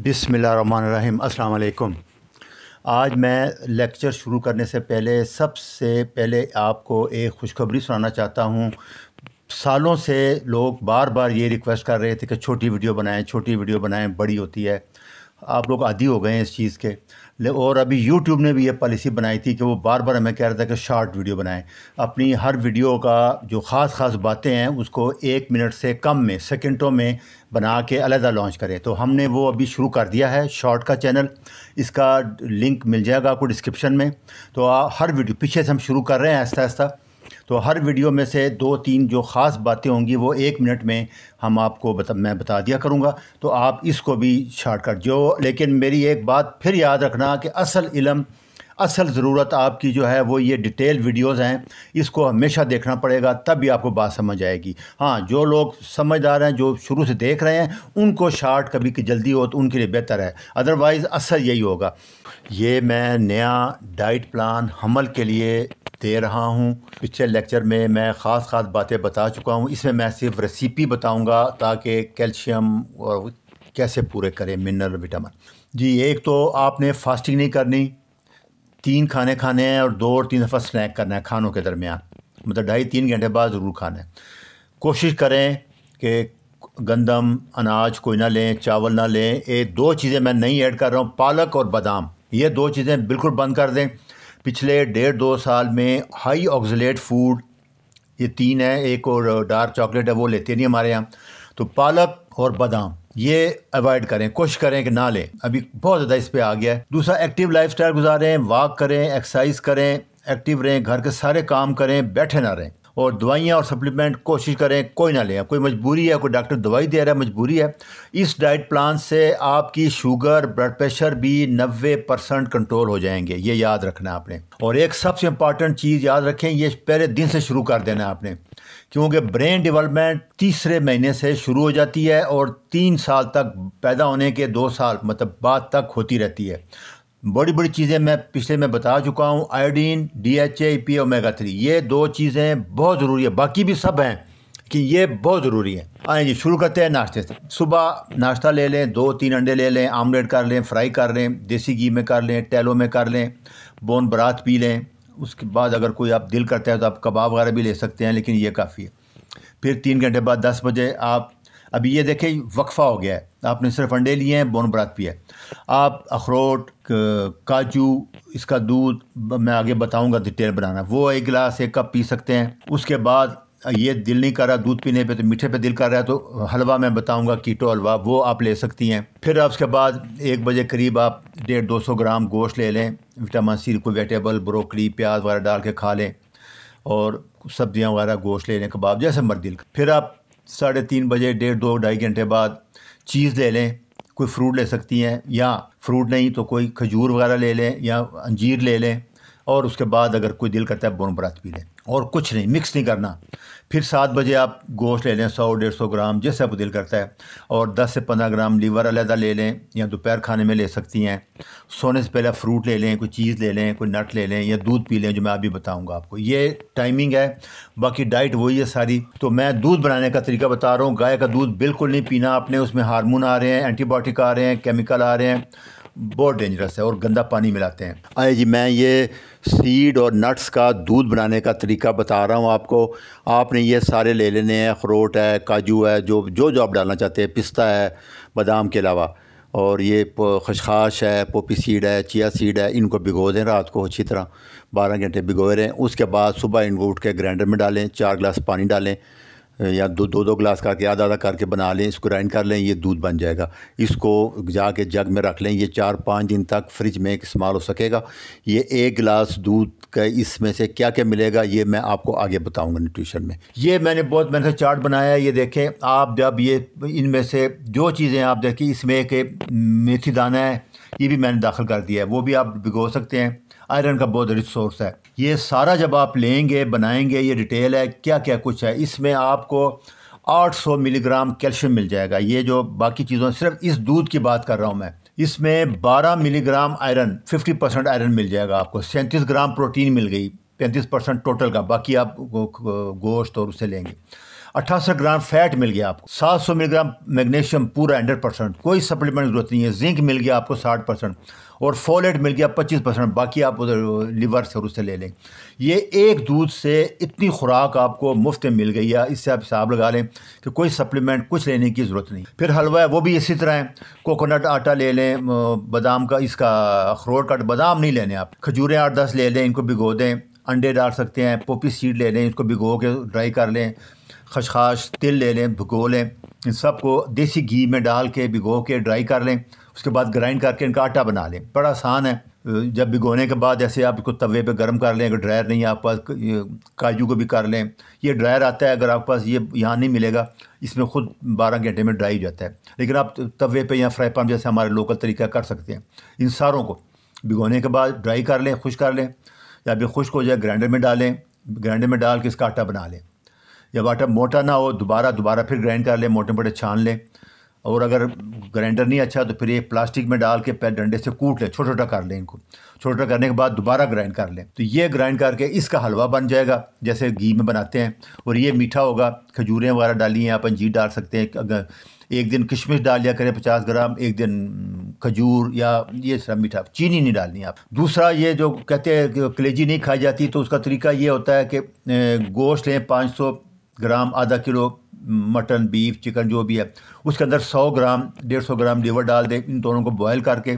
अस्सलाम अल्लाम आज मैं लेक्चर शुरू करने से पहले सबसे पहले आपको एक खुशखबरी सुनाना चाहता हूँ सालों से लोग बार बार ये रिक्वेस्ट कर रहे थे कि छोटी वीडियो बनाएं छोटी वीडियो बनाएं बड़ी होती है आप लोग आदि हो गए हैं इस चीज़ के और अभी YouTube ने भी ये पॉलिसी बनाई थी कि वो बार बार हमें कह रहा था कि शॉर्ट वीडियो बनाएं अपनी हर वीडियो का जो ख़ास ख़ास बातें हैं उसको एक मिनट से कम में सेकंडों में बना के अलहदा लॉन्च करें तो हमने वो अभी शुरू कर दिया है शॉर्ट का चैनल इसका लिंक मिल जाएगा आपको डिस्क्रिप्शन में तो हर वीडियो पीछे से हम शुरू कर रहे हैं आहिस्ता आहिस्ता तो हर वीडियो में से दो तीन जो ख़ास बातें होंगी वो एक मिनट में हम आपको बता मैं बता दिया करूँगा तो आप इसको भी शॉर्टकट जो लेकिन मेरी एक बात फिर याद रखना कि असल इलम असल ज़रूरत आपकी जो है वो ये डिटेल वीडियोस हैं इसको हमेशा देखना पड़ेगा तब भी आपको बात समझ आएगी हाँ जो लोग समझदार हैं जो शुरू से देख रहे हैं उनको शार्ट कभी की जल्दी हो तो उनके लिए बेहतर है अदरवाइज़ असल यही होगा ये मैं नया डाइट प्लान हमल के लिए दे रहा हूँ पिछले लेक्चर में मैं ख़ास ख़ास बातें बता चुका हूँ इसमें मैं सिर्फ रेसिपी बताऊँगा ताकि कैल्शियम और कैसे पूरे करें मिनरल विटामिन जी एक तो आपने फास्टिंग नहीं करनी तीन खाने खाने हैं और दो और तीन दफ़ा स्नैक करना है खानों के दरमियान मतलब ढाई तीन घंटे बाद ज़रूर खाना है कोशिश करें कि गंदम अनाज कोई ना लें चावल ना लें ये दो चीज़ें मैं नहीं ऐड कर रहा हूँ पालक और बादाम ये दो चीज़ें बिल्कुल बंद कर दें पिछले डेढ़ दो साल में हाई ऑक्सीट फूड ये तीन है एक और डार्क चॉकलेट है वो लेते नहीं हमारे यहाँ तो पालक और बादाम ये अवॉइड करें कोशिश करें कि ना लें अभी बहुत ज़्यादा इस पर आ गया है दूसरा एक्टिव लाइफ स्टाइल गुजारें वॉक करें एक्सरसाइज करें एक्टिव रहें घर के सारे काम करें बैठे ना रहें और दवाइयाँ और सप्लीमेंट कोशिश करें कोई ना लें कोई मजबूरी है कोई डॉक्टर दवाई दे रहा है मजबूरी है इस डाइट प्लान से आपकी शुगर ब्लड प्रेशर भी नबे परसेंट कंट्रोल हो जाएंगे ये याद रखना आपने और एक सबसे इंपॉर्टेंट चीज़ याद रखें ये पहले दिन से शुरू कर देना आपने क्योंकि ब्रेन डेवलपमेंट तीसरे महीने से शुरू हो जाती है और तीन साल तक पैदा होने के दो साल मतलब बाद तक होती रहती है बड़ी बड़ी चीज़ें मैं पिछले में बता चुका हूँ iodine D H A P omega three ये दो चीज़ें बहुत ज़रूरी है बाकी भी सब हैं कि ये बहुत ज़रूरी है आए हाँ जी शुरू करते हैं नाश्ते से सुबह नाश्ता ले लें दो तीन अंडे ले लें आमलेट कर लें फ्राई कर लें देसी घी में कर लें टैलो में कर लें बोन बरात पी लें उसके बाद अगर कोई आप दिल करता है तो आप कबाब वगैरह भी ले सकते हैं लेकिन ये काफ़ी है फिर तीन घंटे बाद दस बजे आप अभी ये देखें वक्फा हो गया है आपने सिर्फ अंडे लिए हैं बोन बरात पिया है आप अखरोट काजू इसका दूध मैं आगे बताऊंगा डिटेल बनाना वो एक गिलास एक कप पी सकते हैं उसके बाद ये दिल नहीं कर रहा दूध पीने पे तो मीठे पे दिल कर रहा है तो हलवा मैं बताऊंगा कीटो हलवा वो आप ले सकती हैं फिर आप उसके बाद एक बजे करीब आप डेढ़ दो सौ ग्राम गोश्त ले लें विटामिन सी को वेजिटेबल ब्रोकली प्याज वगैरह डाल के खा लें और सब्जियां वगैरह गोश्त ले लें कबाब जैसे मर्दिल फिर आप साढ़े तीन बजे डेढ़ दो ढाई घंटे बाद चीज़ ले लें कोई फ्रूट ले सकती हैं या फ्रूट नहीं तो कोई खजूर वगैरह ले लें या अंजीर ले लें और उसके बाद अगर कोई दिल करता है बोन बरात पी लें और कुछ नहीं मिक्स नहीं करना फिर सात बजे आप गोश्त ले लें सौ डेढ़ सौ ग्राम जैसे आपको दिल करता है और दस से पंद्रह ग्राम लीवर अलहदा ले लें या दोपहर खाने में ले सकती हैं सोने से पहले फ्रूट ले लें कोई चीज़ ले लें कोई नट ले लें या दूध पी लें जो मैं अभी बताऊँगा आपको ये टाइमिंग है बाकी डाइट वही है सारी तो मैं दूध बनाने का तरीका बता रहा हूँ गाय का दूध बिल्कुल नहीं पीना आपने उसमें हारमोन आ रहे हैं एंटीबायोटिक आ रहे हैं केमिकल आ रहे हैं बहुत डेंजरस है और गंदा पानी मिलाते हैं आए जी मैं ये सीड और नट्स का दूध बनाने का तरीका बता रहा हूँ आपको आपने ये सारे ले लेने हैं अखरोट है काजू है जो जो जो आप डालना चाहते हैं पिस्ता है बादाम के अलावा और ये खशखाश है पोपी सीड है चिया सीड है इनको भिगो दें रात को अच्छी तरह बारह घंटे भिगोए रहें उसके बाद सुबह इनको उठ के ग्राइंडर में डालें चार गिलास पानी डालें या दो दो दो ग्लास करके आधा आधा करके बना लें इसको ग्राइंड कर लें ये दूध बन जाएगा इसको जाके जग में रख लें ये चार पाँच दिन तक फ्रिज में इस्तेमाल हो सकेगा ये एक गिलास दूध का इसमें से क्या क्या मिलेगा ये मैं आपको आगे बताऊंगा न्यूट्रिशन में ये मैंने बहुत मैंने चार्ट बनाया है ये देखें आप जब ये इनमें से जो चीज़ें आप देखें इसमें एक मेथी दाना है ये भी मैंने दाखिल कर दिया है वो भी आप भिगो सकते हैं आयरन का बहुत रिच सोर्स है ये सारा जब आप लेंगे बनाएंगे ये डिटेल है क्या क्या कुछ है इसमें आपको 800 मिलीग्राम कैल्शियम मिल जाएगा ये जो बाकी चीज़ों सिर्फ इस दूध की बात कर रहा हूँ मैं इसमें 12 मिलीग्राम आयरन 50 परसेंट आयरन मिल जाएगा आपको सैंतीस ग्राम प्रोटीन मिल गई पैंतीस परसेंट टोटल का बाकी आप गोश्त और उससे लेंगे अट्ठासठ ग्राम फैट मिल गया आपको 700 मिलीग्राम मैग्नीशियम पूरा हंड्रेड परसेंट कोई सप्लीमेंट जरूरत नहीं है जिंक मिल गया आपको साठ परसेंट और फोलेट मिल गया पच्चीस परसेंट बाकी आप उधर लीवर से और उससे ले लें ये एक दूध से इतनी खुराक आपको मुफ्त में मिल गई है इससे आप हिसाब लगा लें कि कोई सप्लीमेंट कुछ लेने की ज़रूरत नहीं फिर हलवा है वो भी इसी तरह है कोकोनट आटा ले लें बादाम का इसका अखरोट का बादाम नहीं लेने आप खजूरें आठ दस ले लें इनको भिगो दें अंडे डाल सकते हैं पोपी सीड ले लें इसको भिगो के ड्राई कर लें खशखाश तिल ले लें भिगो लें इन सबको देसी घी में डाल के भिगो के ड्राई कर लें उसके बाद ग्राइंड करके इनका आटा बना लें बड़ा आसान है जब भिगोने के बाद ऐसे आप इसको तवे पे गर्म कर लें अगर ड्रायर नहीं है आपके पास काजू को भी कर लें ये ड्रायर आता है अगर आपके पास ये यहाँ नहीं मिलेगा इसमें खुद बारह घंटे में ड्राई हो जाता है लेकिन आप तवे पे या फ्राई पान जैसे हमारे लोकल तरीका कर सकते हैं इन सारों को भिगोने के बाद ड्राई कर लें खुश कर लें या फिर खुश्क हो जाए ग्राइंडर में डालें ग्राइंडर में डाल के इसका आटा बना लें जब आटा मोटा ना हो दोबारा दोबारा फिर ग्राइंड कर लें मोटे मोटे छान लें और अगर ग्राइंडर नहीं अच्छा तो फिर ये प्लास्टिक में डाल के पैर डंडे से कूट लें छोटा छोटा कर लें इनको छोटा छोटा करने के बाद दोबारा ग्राइंड कर लें तो ये ग्राइंड करके इसका हलवा बन जाएगा जैसे घी में बनाते हैं और ये मीठा होगा खजूरें वगैरह डाली हैं अपन जी डाल सकते हैं अगर एक दिन किशमिश डाल लिया करें पचास ग्राम एक दिन खजूर या ये सब मीठा चीनी नहीं डालनी आप दूसरा ये जो कहते हैं कलेजी नहीं खाई जाती तो उसका तरीका ये होता है कि गोश्त लें पाँच सौ ग्राम आधा किलो मटन बीफ चिकन जो भी है उसके अंदर सौ ग्राम डेढ़ सौ ग्राम लीवर डाल दें इन दोनों को बॉयल करके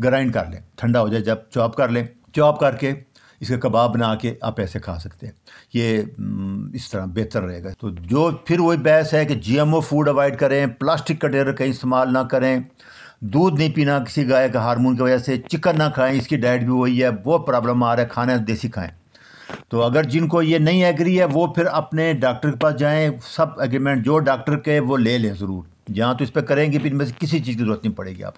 ग्राइंड कर लें ठंडा हो जाए जब चॉप कर लें चॉप करके इसके कबाब बना के आप ऐसे खा सकते हैं ये हम्म, इस तरह बेहतर रहेगा तो जो फिर वही बहस है कि जीएमओ फूड अवॉइड करें प्लास्टिक कटेर कहीं इस्तेमाल ना करें दूध नहीं पीना किसी गाय का हार्मोन की वजह से चिकन ना खाएं इसकी डाइट भी वही है बहुत प्रॉब्लम आ रहा है खाना देसी खाएं तो अगर जिनको ये नहीं एग्री है वो फिर अपने डॉक्टर के पास जाएं सब एग्रीमेंट जो डॉक्टर के वो ले लें ज़रूर जहाँ तो इस पर करेंगे फिर इनमें से किसी चीज़ की ज़रूरत नहीं पड़ेगी आप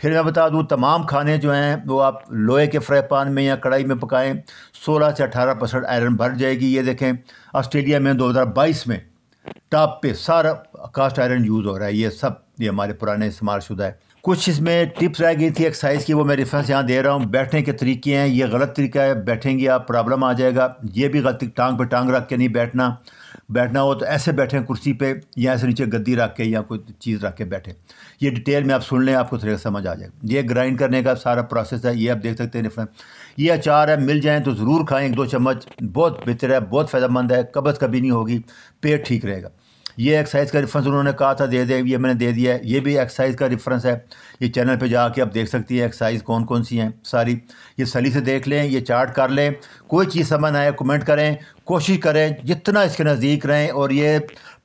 फिर मैं बता दूँ तमाम खाने जो हैं वो आप लोहे के फ्राई पान में या कढ़ाई में पकाएं 16 से 18 परसेंट आयरन भर जाएगी ये देखें ऑस्ट्रेलिया में 2022 में टॉप पे सारा कास्ट आयरन यूज़ हो रहा है ये सब ये हमारे पुराने इस्तेमाल शुदा है कुछ इसमें टिप्स रह गई थी एक्सरसाइज की वो मैं रेफरेंस यहाँ दे रहा हूँ बैठने के तरीके हैं ये गलत तरीका है बैठेंगे आप प्रॉब्लम आ जाएगा ये भी गलती टांग पे टांग रख के नहीं बैठना बैठना हो तो ऐसे बैठें कुर्सी पे या ऐसे नीचे गद्दी रख के या कोई चीज़ रख के बैठें ये डिटेल में आप सुन लें आपको तरीका समझ आ जाएगा ये ग्राइंड करने का सारा प्रोसेस है ये आप देख सकते हैं रेफरेंस ये अचार है मिल जाएँ तो ज़रूर खाएँ एक दो चम्मच बहुत बेहतर है बहुत फ़ायदेमंद है कब्ज़ कभी नहीं होगी पेट ठीक रहेगा ये एक्सरसाइज का रेफरेंस उन्होंने कहा था दे दे ये मैंने दे दिया है ये भी एक्सरसाइज का रेफरेंस है ये चैनल पे जाके आप देख सकती है एक्सरसाइज कौन कौन सी हैं सारी ये सली से देख लें ये चार्ट कर लें कोई चीज़ समझ आए कमेंट करें कोशिश करें जितना इसके नज़दीक रहें और ये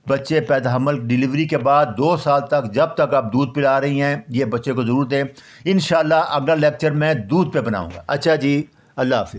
बच्चे पैदा हमल डिलीवरी के बाद दो साल तक जब तक आप दूध पिला रही हैं ये बच्चे को ज़रूर दें इन अगला लेक्चर मैं दूध पर बनाऊँगा अच्छा जी अल्लाह हाफि